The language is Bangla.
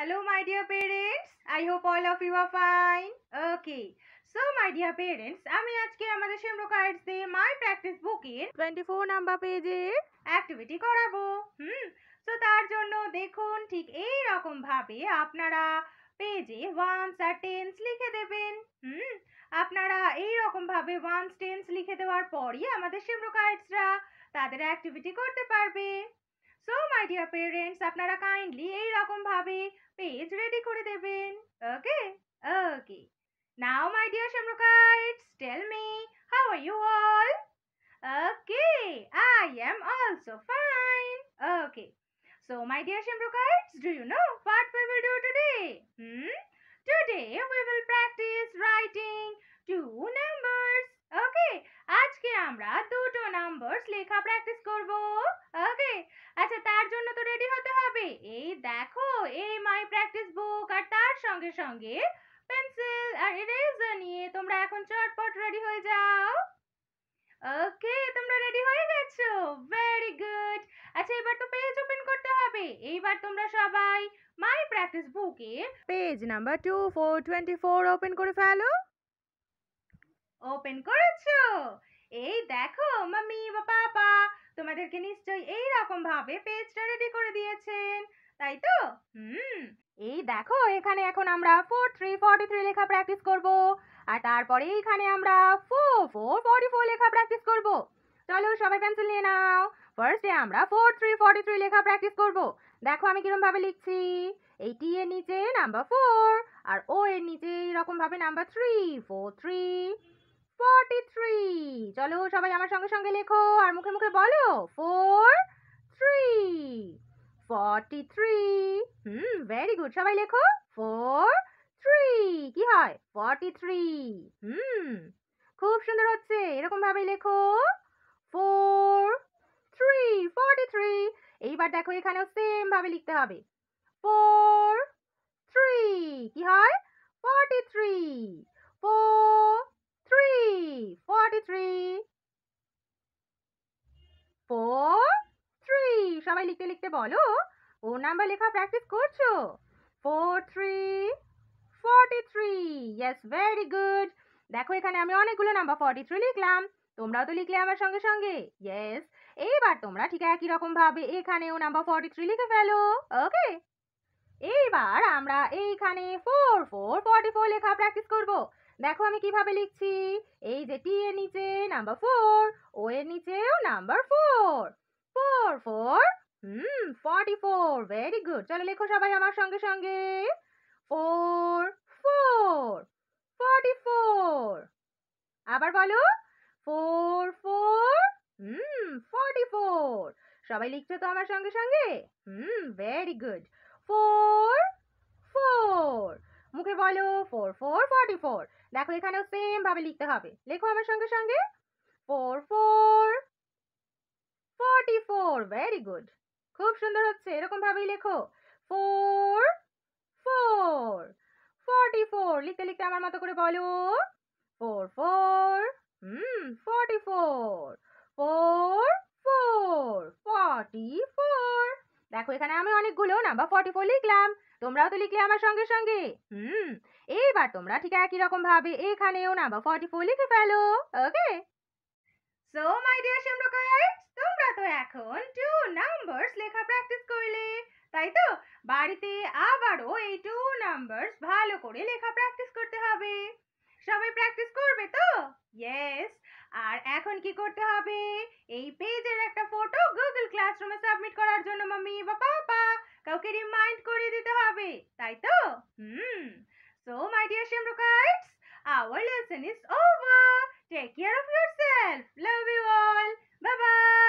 Hello my dear parents, I hope all of you are fine. Okay, so my dear parents, আমি আজকে আমাদের শ্যামরো কার্ডস দিয়ে মাই প্র্যাকটিস বুকের 24 নাম্বার পেজে অ্যাক্টিভিটি করাবো হুম সো তার জন্য দেখুন ঠিক এই রকম ভাবে আপনারা পেজে ওয়ান্স আর টেন্স লিখে দেবেন হুম আপনারা এই রকম ভাবে ওয়ান্স টেন্স লিখে দেওয়ার পরই আমাদের শ্যামরো কার্ডসরা তাদের অ্যাক্টিভিটি করতে পারবে সো মাই ডিয়ার পেরেন্টস আপনারা কাইন্ডলি এইরকমভাবে পেজ রেডি করে দেবেন okay okay now my dear shamrockites tell me how are you all okay I am also fine okay so my dear shamrockites do you know what we will do today hmm today we will practice writing two numbers okay আজকে আমরা দুটো নাম্বারস লেখা প্র্যাকটিস করব ওকে আচ্ছা তার জন্য তো রেডি হতে হবে এই দেখো এই মাই প্র্যাকটিস বুক আর তার সঙ্গে সঙ্গে পেন্সিল আর ইরেজার নিয়ে তোমরা এখন চটপট রেডি হয়ে যাও ওকে তোমরা রেডি হয়ে গেছো ভেরি গুড আচ্ছা এবার তো পেজ ওপেন করতে হবে এইবার তোমরা সবাই মাই প্র্যাকটিস বুকে page number two four twenty four open করে ফেলো ওপেন করেছো এই দেখো মামি বা পাপা তোমাদেরকে নিশ্চয়ই এই রকম ভাবে পেজটা রেডি করে দিয়েছেন তাই তো হুম এই দেখো এখানে এখন আমরা ফোর থ্রি থ্রি লেখা প্র্যাকটিস করব আর তারপরে এইখানে আমরা ফোর ফোর ফোর লেখা প্র্যাকটিস করব চলো সবাই পেন্সিল নিয়ে নাও ফার্স্টে আমরা ফোর থ্রি থ্রি লেখা প্র্যাকটিস করব দেখো আমি ভাবে লিখছি এই টি এর নিচে নাম্বার ফোর আর ও এর নিচে এইরকমভাবে number three four three forty three চলো সবাই আমার সঙ্গে সঙ্গে লেখো আর মুখে মুখে বলো four three forty three hmm very good সবাই লেখো ফোর থ্রি কি হয় ফর্টি থ্রি হুম খুব সুন্দর হচ্ছে এরকম ভাবে লেখো ফোর থ্রি ফর্টি থ্রি এইবার দেখো এখানেও সেম ভাবে লিখতে হবে ফোর থ্রি কি হয় ফর্টি থ্রি ফোর সবাই লিখতে লিখতে বলো ও নাম্বার লেখা প্র্যাকটিস করছো four three forty three yes very good দেখো এখানে আমি অনেকগুলো নাম্বার ফর্টি থ্রি লিখলাম তোমরাও তো লিখলে আমার সঙ্গে সঙ্গে ইয়েস এইবার তোমরা ঠিক একই রকম ভাবে এখানেও নাম্বার ফর্টি থ্রি লিখে ফেলো ওকে এইবার আমরা এইখানে ফোর ফোর ফর্টি ফোর লেখা প্র্যাকটিস করবো দেখো আমি কিভাবে লিখছি এই যে টি এর নিচে নাম্বার ফোর ও এর নিচেও number four four four hmm forty four very good চলো লেখো সবাই আমার সঙ্গে সঙ্গে ফোর ফোর ফর্টি ফোর আবার বলো four four hmm forty four সবাই লিখছো তো আমার সঙ্গে সঙ্গে hmm very good four four মুখে বলো ফোর ফোর ফর্টি ফোর দেখো এখানেও সেম ভাবে লিখতে হবে লেখো আমার সঙ্গে সঙ্গে four four forty four very good খুব সুন্দর হচ্ছে এরকম ভাবেই লেখো ফোর ফোর ফর্টি ফোর লিখতে লিখতে আমার মতো করে বলো four four hmm forty four four four forty four দেখো এখানে আমি অনেকগুলো নাম্বার ফর্টি ফোর লিখলাম তোমরাও তো লিখলে আমার সঙ্গে সঙ্গে হুম এইবার তোমরা ঠিক একই রকম ভাবে এখানেও নাম্বার ফর্টি ফোর লিখে ফেলো ওকে সো মাই ডিয়ার শ্যামরকাই তোমরা তো এখন টু নাম্বারস বাড়িতে আবারও এই টু নাম্বারস ভালো করে লেখা প্র্যাকটিস করতে হবে সবাই প্র্যাকটিস করবে তো ইয়েস আর এখন কি করতে হবে এই পেজের একটা ফটো গুগল ক্লাসরুমে সাবমিট করার জন্য মাম্মি বা পাপা কাউকে রিমাইন্ড করে দিতে হবে তাই তো hmm so my dear shamrockites our lesson is over take care of yourself self you you all বাবা